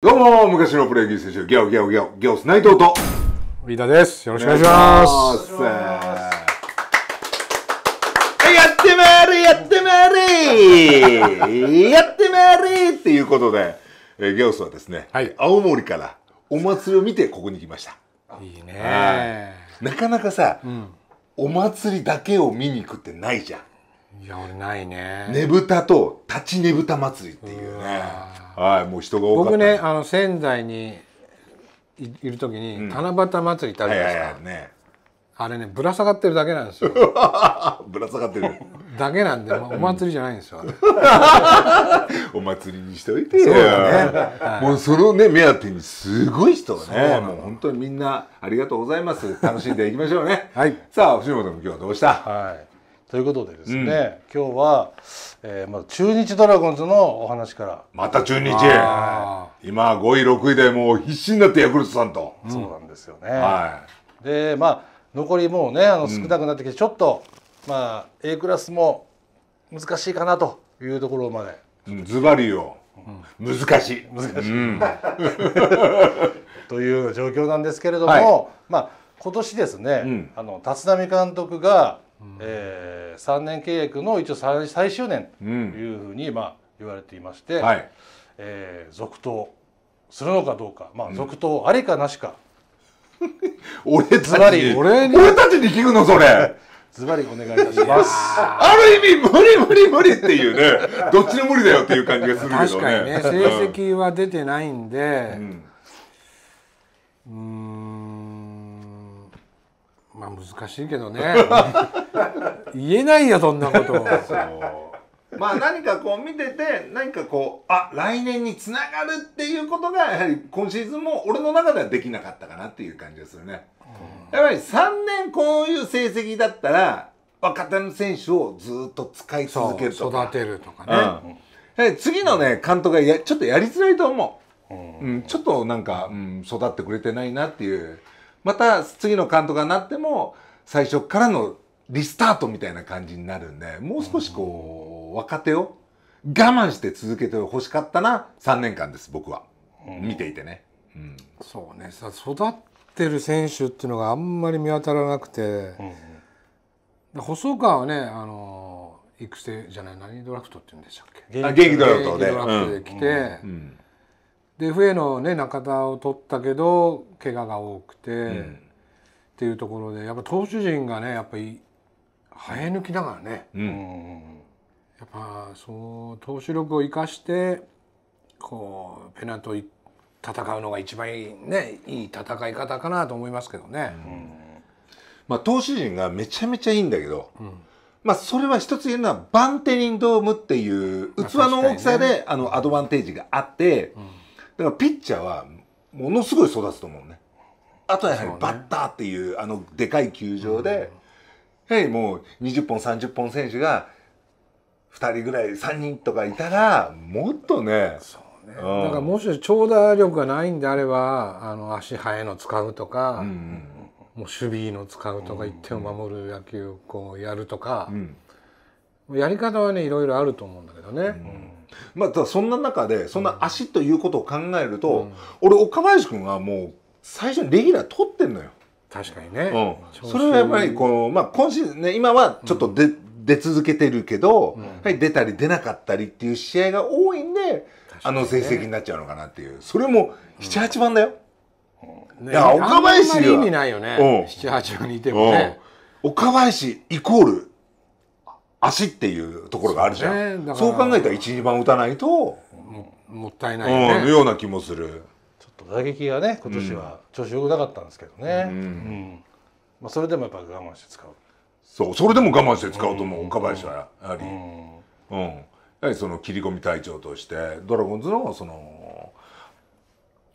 どうも昔のプロ野球選手ギャオギャオギャオギャオス内藤と飯田ですよろしくお願いしますやってまる、やってまる。やってまる っていうことで、えー、ギャオスはですね、はい、青森からお祭りを見てここに来ましたいいねなかなかさ、うん、お祭りだけを見に行くってないじゃんいや俺ないねねぶたと立ちねぶた祭りっていうねうはいもう人が多か僕ねあの仙台にいる時に、七夕祭りってあるじゃないですか、ねあれねぶら下がってるだけなんですよ ぶら下がってるだけなんで、まあ、お祭りじゃないんですよ、あれ お祭りにしておいてよ、ねはい、もうそのね目当てにすごい人がねもう本当にみんなありがとうございます楽しんでいきましょうね、はい、さあ藤本君今日はどうした、はいということでですね、うん、今日は、えー、まあ中日ドラゴンズのお話からまた中日今5位6位でもう必死になってヤクルトさんと、そうなんですよね、はい、でまあ残りもうねあの少なくなってきて、ちょっと、まあ A クラスも難しいかなというところまでズバリを、難しい難しい、という状況なんですけれども、はい、まあ今年ですね、あの立浪監督がうん、えー、3年契約の一応最終年というふうに、まあ、言われていまして、はい、えー、続投するのかどうか、まあ、続投ありかなしか、うん、俺たちに俺たちに聞くのそれ ズバリお願いいたします。ある意味無理無理無理っていうね、どっちの無理だよっていう感じがするけどね。確かにね、成績は出てないんで、うん、うんまあ難しいけどね 言えないよそんなことまあ何かこう見てて何かこうあ来年につながるっていうことがやはり今シーズンも俺の中ではできなかったかなっていう感じですよね、やっぱり3年こういう成績だったら若手の選手をずっと使い続けるとか育てるとかね、うん、次のね監督がやちょっとやりづらいと思う、うん、うん、ちょっとなんか、うん、育ってくれてないなっていうまた次の監督がなっても最初からのリスタートみたいな感じになるんでもう少しこう、若手を我慢して続けてほしかったな3年間です僕は、見ていてね、うん、そうねさ育ってる選手っていうのがあんまり見当たらなくて、うん、細川はねあの育成じゃない何ドラフトって言うんでしたっけ現役ドラフトで来て、うんで FA の、ね、中田を取ったけど怪我が多くて、うん、っていうところでやっぱ投手陣がねやっぱり生え抜きだからね、うん、うん、やっぱその投手力を生かしてこうペナント戦うのが一番いい,、ね、いい戦い方かなと思いますけどね。うん、まあ、投手陣がめちゃめちゃいいんだけど、まあ、それは一つ言えるのはバンテリンドームっていう器の大きさで、あのアドバンテージがあって、うんだからピッチャーはものすごい育つと思うね。あとはやはりバッターっていう、ね、あのでかい球場で、うん、はもう20本30本選手が2人ぐらい3人とかいたらもっとね。ね、うん、だからもし長打力がないんであればあの足速いの使うとか、うんもう守備の使うとか、1点を守る野球をこうやるとか、うん、やり方はねいろいろあると思うんだけどね。うんまあ、ただそんな中でそんな足ということを考えると、うん、俺岡林君はもう最初にレギュラー取ってんのよ。確かにね、うん、それはやっぱりこの、まあ、今シーズンね今はちょっと出,、出続けてるけど、うん、はい、出たり出なかったりっていう試合が多いんで、ね、あの成績になっちゃうのかなっていうそれも78番だよ。ね、いや岡林はあんまり意味ないよね、うん、78番にいてもね。岡林イコール足っていうところがあるじゃん。そう,、そう考えたら1、2番打たないと。もったいないよね、うん、ような気もするちょっと打撃がね今年は調子よくなかったんですけどね、うん、うん、まあ、それでもやっぱ我慢して使うそうそれでも我慢して使うと思う、岡林はやはり、うんやはりその切り込み隊長としてドラゴンズのその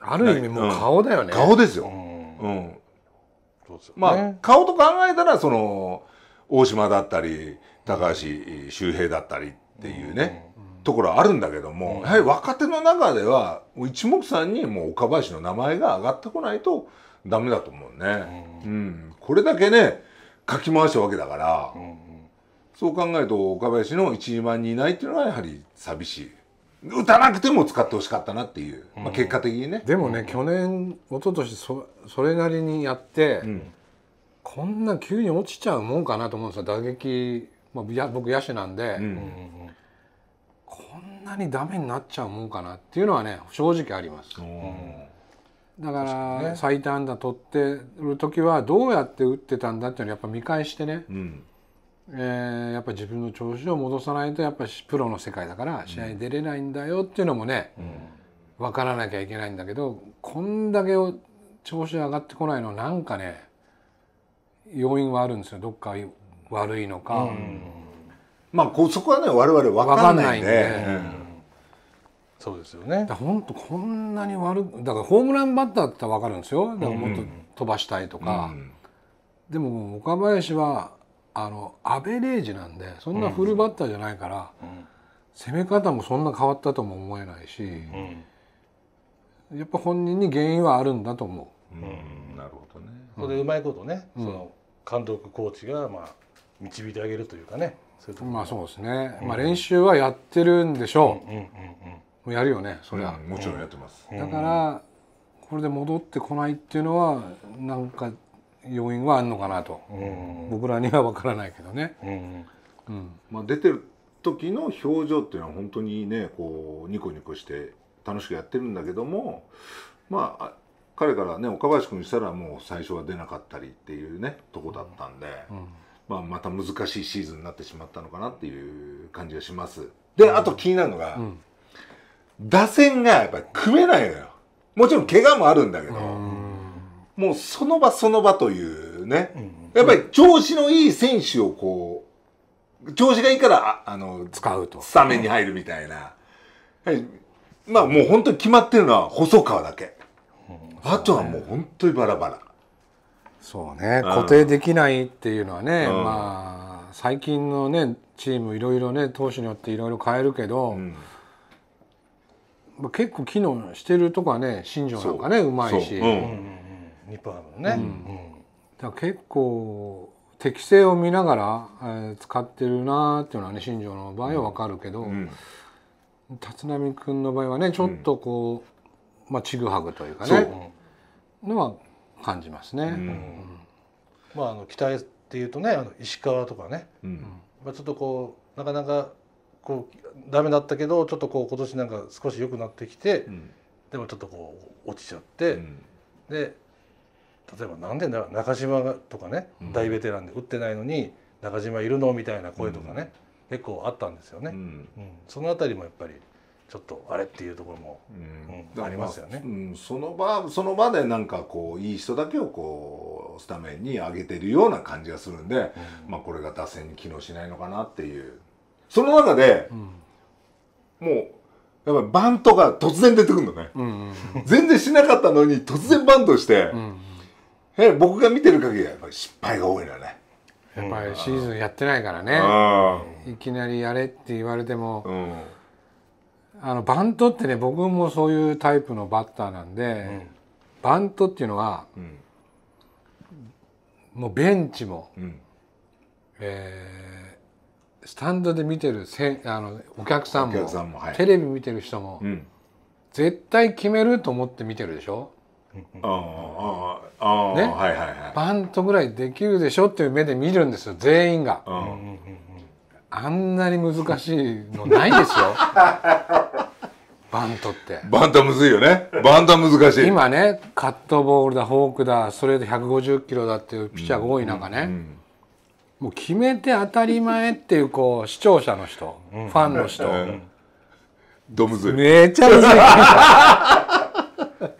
ある意味もう顔だよね、顔ですよ、うんまあ、顔と考えたらその大島だったり高橋周平だったりっていうね、ところあるんだけども、やはり若手の中では一目散にもう岡林の名前が上がってこないとダメだと思うね、うん、これだけね書き回したわけだから、そう考えると岡林の1、2番にいないっていうのはやはり寂しい。打たなくても使ってほしかったなっていう、まあ、結果的にね、うん、でもね、うん、去年一昨年そそれなりにやって、うん、こんな急に落ちちゃうもんかなと思うんですよ打撃まあ、僕野手なんで、うんうんうん、こんなにダメになっちゃうもんかなっていうのはね正直あります。だから最短安打取ってる時はどうやって打ってたんだっていうのをやっぱ見返してね、うん、えー、やっぱ自分の調子を戻さないとやっぱりプロの世界だから試合出れないんだよっていうのもね、うん、分からなきゃいけないんだけどこんだけ調子上がってこないのなんかね要因はあるんですよどっか悪いのか、うん、まあこうそこはね我々分かんないんで。んでうん、そうですよね。本当こんなに悪だからホームランバッターってら分かるんですよ。だからもっと飛ばしたいとか、うんでも岡林はあのアベレージなんでそんなフルバッターじゃないから、うんうん、攻め方もそんな変わったとも思えないし、うん、やっぱ本人に原因はあるんだと思う。うん、なるほどね。それうまいことね、その監督コーチがまあ導いてあげるというかねそういうとまあそうですね、うん、まあ練習はやってるんでしょう,、うんうんうんうん、やるよねそれは、うん、もちろんやってます、だからこれで戻ってこないっていうのはなんか要因はあるのかなと、うん僕らには分からないけどね、うん、うん、まあ、出てる時の表情っていうのは本当にねこうニコニコして楽しくやってるんだけどもまあ彼からね岡林君にしたらもう最初は出なかったりっていうねとこだったんで。うんまあ、また難しいシーズンになってしまったのかなっていう感じがします。で、あと気になるのが、うん、打線がやっぱり組めないのよ。もちろん怪我もあるんだけど、もうその場その場というね、やっぱり調子のいい選手をこう、調子がいいからあ、あの、使うと。スタメンに入るみたいな。はい、まあもう本当に決まってるのは細川だけ。あとはもう本当にバラバラ。そうね固定できないっていうのはね、うん、まあ最近のねチームいろいろね投手によっていろいろ変えるけど、うんまあ、結構機能してるとこはね新庄なんかねうまいし、うんうん、日本ハムね、うんうん、だ結構適性を見ながら、えー、使ってるなーっていうのはね新庄の場合は分かるけど、うんうん、立浪君の場合はねちょっとこう、まあちぐはぐというかね、のは感じますね。うんまあ、あの期待っていうとねあの石川とかね、うんまあ、ちょっとこうなかなかこうダメだったけどちょっとこう今年なんか少し良くなってきて、うん、でもちょっとこう落ちちゃって、うん、で例えばなんで中島とかね、うん、大ベテランで打ってないのに中島いるのみたいな声とかね、結構あったんですよね、そのあたりもやっぱりちょっとあれっていうところも、うん、ありますよね、うん、その場その場でなんかこういい人だけをこうスタメンに上げてるような感じがするんで、まあ、これが打線に機能しないのかなっていうその中で、もうやっぱりバントが突然出てくるのね、うんうん、全然しなかったのに突然バントして、うんうん、僕が見てる限りやっぱり失敗が多いのよねやっぱりシーズンやってないからね、うん、いきなりやれって言われても、うんあのバントってね僕もそういうタイプのバッターなんで、うん、バントっていうのは、うん、もうベンチも、うん、えー、スタンドで見てるせあのお客さんも、はい、テレビ見てる人も、うん、絶対決めると思って見てるでしょ。あああね、はいはいはい、バントぐらいできるでしょっていう目で見るんですよ全員が。うんあんなに難しいのないですよ バントってバントむずいよねバント難しい今ねカットボールだフォークだストレート150キロだっていうピッチャーが多い中ね、うんうんうんもう決めて当たり前っていうこう視聴者の人、うん、ファンの人、うん、ドムズめちゃむずい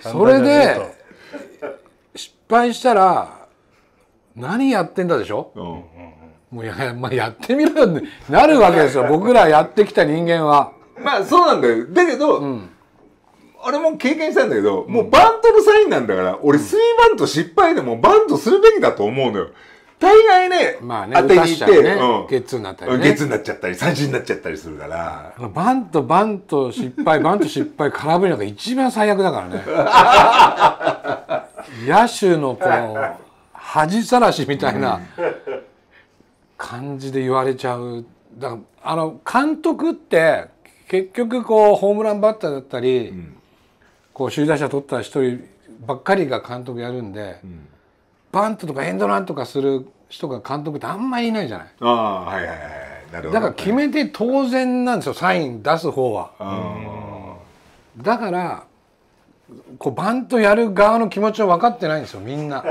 それで失敗したら何やってんだでしょ、うん、もうや, まあ、やってみろってなるわけですよ僕らやってきた人間は。まあそうなんだよだけど、うん、俺も経験したんだけど、もうバントのサインなんだから俺スリーバント失敗でもバントするべきだと思うのよ。大概ね,、まあね、当てに行って、ねうん、ゲッツーになったり、ね、ゲッツーになっちゃったり三振になっちゃったりするからバントバント失敗 バント失敗空振りなんか一番最悪だからね 野手のこの恥さらしみたいな感じで言われちゃうだからあの監督って結局こうホームランバッターだったり、うん、こう首位打者取った一人ばっかりが監督やるんで、うん、バントとかエンドランとかする人が監督ってあんまりいないじゃない。ああはいはいはい、なるほどだから決めて当然なんですよサイン出す方は。だからこうバントやる側の気持ちを分かってないんですよみんな。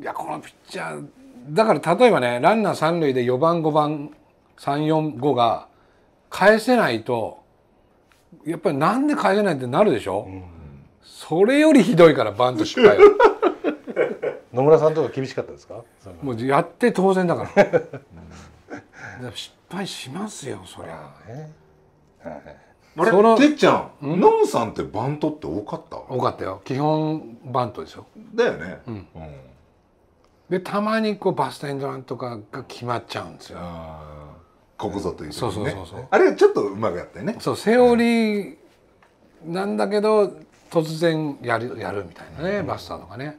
いやこのピッチャーだから例えばねランナー三塁で4番5番345が返せないとやっぱりなんで返せないってなるでしょ、うん、それよりひどいからバント失敗 野村さんとか厳しかったですかもうやって当然だからうん、失敗しますよそりゃ、ね、あれてっちゃんノンさんってバントって多かった多かったよ基本バントでしょだよね、うん、うんでたまにこうバスタインドランとかが決まっちゃうんですよ。ここぞという、ね、そうそうそうそうあれちょっとうまくやってねそうセオリーなんだけど、うん、突然やるやるみたいなね、うん、バスターとかね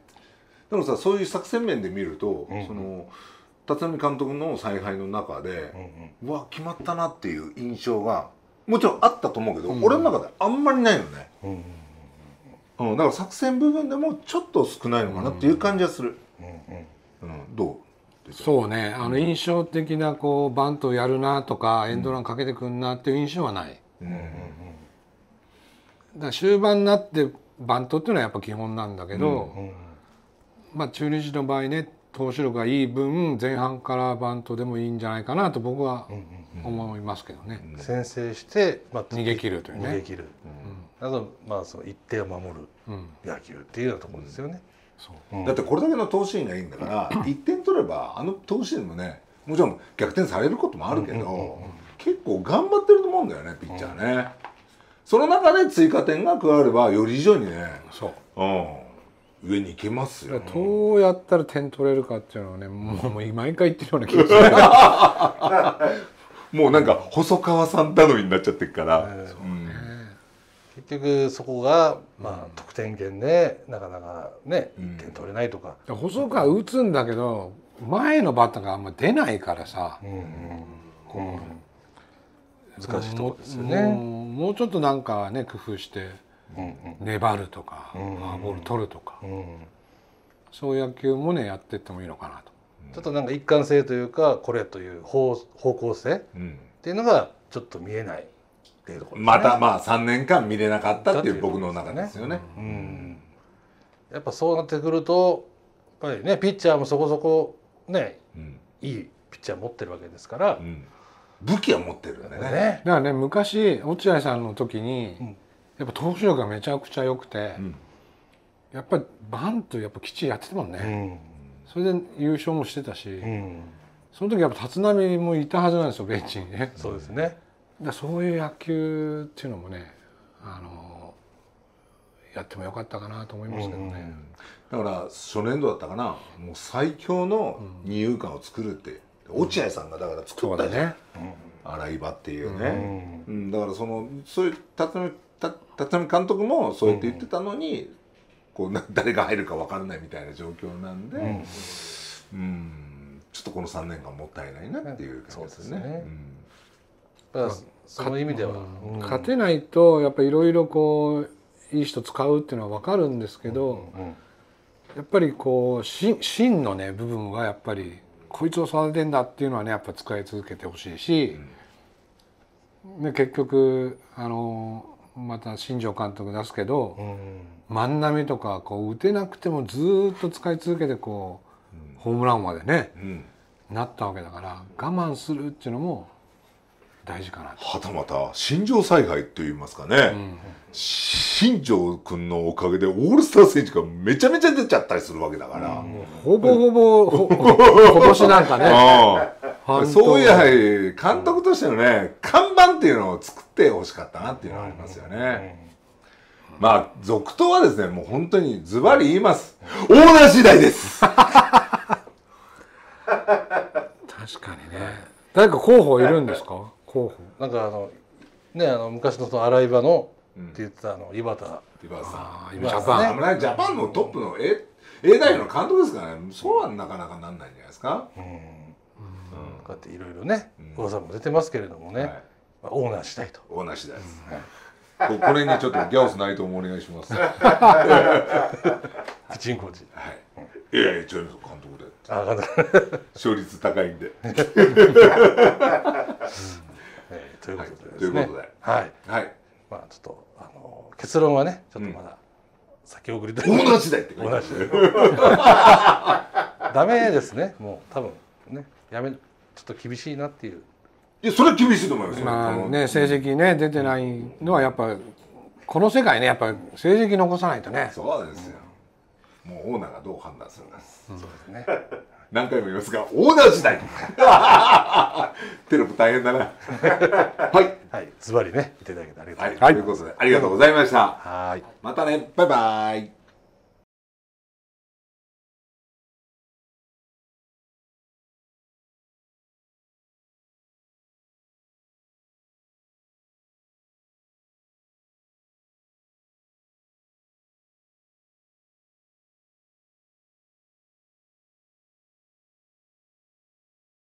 でもさそういう作戦面で見ると、うん、その辰巳監督の采配の中で、うんうん、わ決まったなっていう印象がもちろんあったと思うけど、うん俺の中であんまりないよね、うん、うん、だから作戦部分でもちょっと少ないのかなっていう感じはする、うんうんうん、どうそうねあの印象的なこうバントやるなとかエンドランかけてくんなっていう印象はない、うんうんうんだ終盤になってバントっていうのはやっぱ基本なんだけど、うんうん、まあ中日の場合ね投手力がいい分前半からバントでもいいんじゃないかなと僕は思いますけどね。うんうんうん、先制して、まあ、逃げ切るというね。逃げ切る、うん、あとまあその一定を守る野球っていうようなところですよね。だってこれだけの投資員がいいんだから1 点取ればあの投資員もねもちろん逆転されることもあるけど、結構頑張ってると思うんだよねピッチャーね、その中で追加点が加わればより以上にねそう、うん、上に行けますよどうやったら点取れるかっていうのはねもう毎回言ってるような気がする もうなんか細川さん頼みになっちゃってるから、うん結局そこが、まあ、得点圏でなかなかね、点取れないとか細川打つんだけど前のバッターがあんま出ないからさ、うんうんうん、難しいとこですよねもうちょっとなんかね工夫して、粘るとか、うんうん、フォアボール取るとか、うんうん、そういう野球もねやってってもいいのかなと。ちょっとなんか一貫性というかこれという方方向性っていうのがちょっと見えないていうところ、ね、またまあ3年間見れなかったっていう僕の中ですよね。やっぱそうなってくるとやっぱりねピッチャーもそこそこね、うん、いいピッチャー持ってるわけですから、うん、武器は持ってるよねねだからね昔落合さんの時に、うん、やっぱ投手力がめちゃくちゃ良くて、やっぱりバンとやっぱきっちりやってたもんね、それで優勝もしてたし、その時やっぱ立浪もいたはずなんですよベンチにね。そうですねだそういう野球っていうのもねあのやってもよかったかなと思いますけどね、うんうん、だから初年度だったかなもう最強の二遊間を作るって、うん、落合さんがだから作ったじゃん、ね、洗い場っていうね、うん、うん、だからそのそういう辰巳監督もそうやって言ってたのに、こう誰が入るか分からないみたいな状況なんで、うんちょっとこの3年間もったいないなっていう感じですね。そうですねだからその意味では、うん、勝てないとやっぱりいろいろこういい人使うっていうのは分かるんですけど、うんうん、やっぱりこう真のね部分はやっぱりこいつを育てんだっていうのはねやっぱ使い続けてほしいし、うん、結局あのまた新庄監督出すけど、うん、万波とかこう打てなくてもずっと使い続けてこう、ホームランまでね、なったわけだから我慢するっていうのも。大事かなはたまた新庄采配といいますかね、うん、新庄君のおかげでオールスター選手がめちゃめちゃ出ちゃったりするわけだから、うん、ほぼほぼほ今年 なんかね そういやはり監督としてのね看板っていうのを作ってほしかったなっていうのはありますよね、うん、まあ続投はですねもう本当にズバリ言いますオーナー次第です確かにね誰か候補いるんですかほうなんかあのねあの昔のその洗い場のって言ってたあの井端リバースさんジャパン、ね、ジャパンのトップの A, A 代の監督ですからねそうはなかなかなんないんじゃないですかうん、うん、こうやっていろいろね噂も出てますけれどもね、はい、オーナー次第とオーナー次第です、はいこれにちょっとギャオスな内藤もお願いします。プ チンコチ。はい。いやいや、ジョイ監督で。あ、監督。勝率高いんで。ということでですね。はい。はい。まあちょっとあの結論はねちょっとまだ先送りという。同じだよ。同じだよ。ダメですね。もう多分ねやめちょっと厳しいなっていう。いやそれは厳しいと思いますまあね成績ね出てないのはやっぱこの世界ねやっぱ成績残さないとね。そうですよ。もうオーナーがどう判断するんです。そうですね。何回も言いますが、オーナー時代 テロップ大変だな。はい。はい。ズバリね、いただけてありがとうございます。はい。ということで、ありがとうございました。はい。またね、バイバイ。